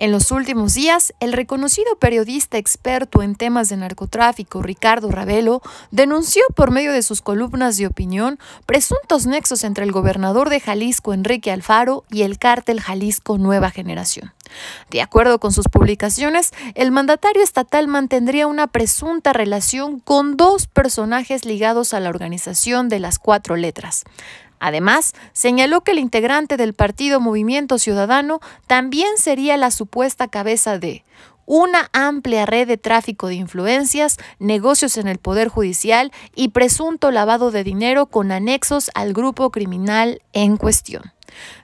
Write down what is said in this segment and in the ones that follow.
En los últimos días, el reconocido periodista experto en temas de narcotráfico Ricardo Ravelo denunció por medio de sus columnas de opinión presuntos nexos entre el gobernador de Jalisco Enrique Alfaro y el cártel Jalisco Nueva Generación. De acuerdo con sus publicaciones, el mandatario estatal mantendría una presunta relación con dos personajes ligados a la organización de las cuatro letras, Además, señaló que el integrante del partido Movimiento Ciudadano también sería la supuesta cabeza de una amplia red de tráfico de influencias, negocios en el Poder Judicial y presunto lavado de dinero con anexos al grupo criminal en cuestión.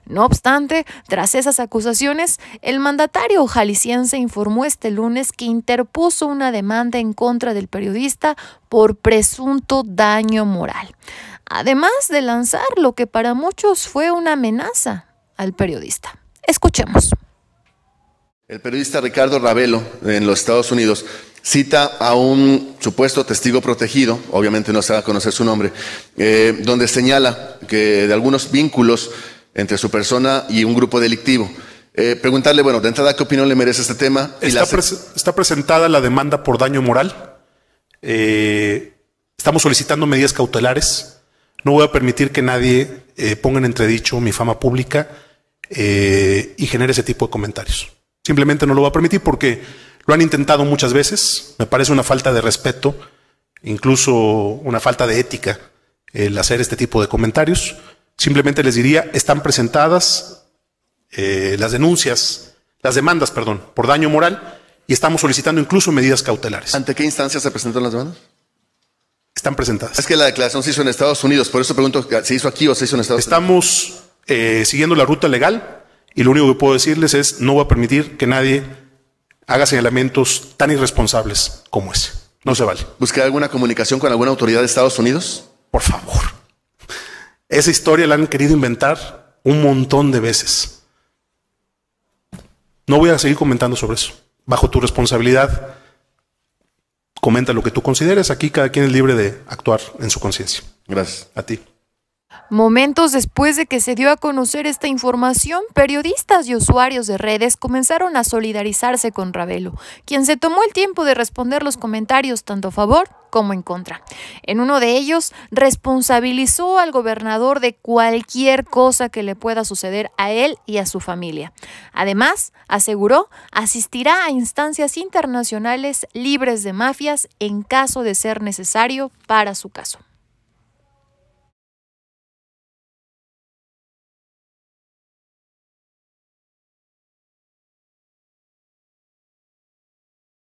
No obstante, tras esas acusaciones, el mandatario jalisciense informó este lunes que interpuso una demanda en contra del periodista por presunto daño moral además de lanzar lo que para muchos fue una amenaza al periodista. Escuchemos. El periodista Ricardo Ravelo, en los Estados Unidos, cita a un supuesto testigo protegido, obviamente no se va a conocer su nombre, eh, donde señala que de algunos vínculos entre su persona y un grupo delictivo. Eh, preguntarle, bueno, de entrada, ¿qué opinión le merece este tema? está, presentada la demanda por daño moral. Eh, estamos solicitando medidas cautelares no voy a permitir que nadie eh, ponga en entredicho mi fama pública eh, y genere ese tipo de comentarios. Simplemente no lo voy a permitir porque lo han intentado muchas veces. Me parece una falta de respeto, incluso una falta de ética el hacer este tipo de comentarios. Simplemente les diría, están presentadas eh, las denuncias, las demandas, perdón, por daño moral y estamos solicitando incluso medidas cautelares. ¿Ante qué instancia se presentan las demandas? están presentadas. Es que la declaración se hizo en Estados Unidos, por eso pregunto, ¿se hizo aquí o se hizo en Estados Unidos? Estamos eh, siguiendo la ruta legal y lo único que puedo decirles es no voy a permitir que nadie haga señalamientos tan irresponsables como ese. No se vale. ¿Buscar alguna comunicación con alguna autoridad de Estados Unidos? Por favor. Esa historia la han querido inventar un montón de veces. No voy a seguir comentando sobre eso. Bajo tu responsabilidad comenta lo que tú consideres. Aquí cada quien es libre de actuar en su conciencia. Gracias. A ti. Momentos después de que se dio a conocer esta información, periodistas y usuarios de redes comenzaron a solidarizarse con Ravelo, quien se tomó el tiempo de responder los comentarios tanto a favor como en contra. En uno de ellos, responsabilizó al gobernador de cualquier cosa que le pueda suceder a él y a su familia. Además, aseguró, asistirá a instancias internacionales libres de mafias en caso de ser necesario para su caso.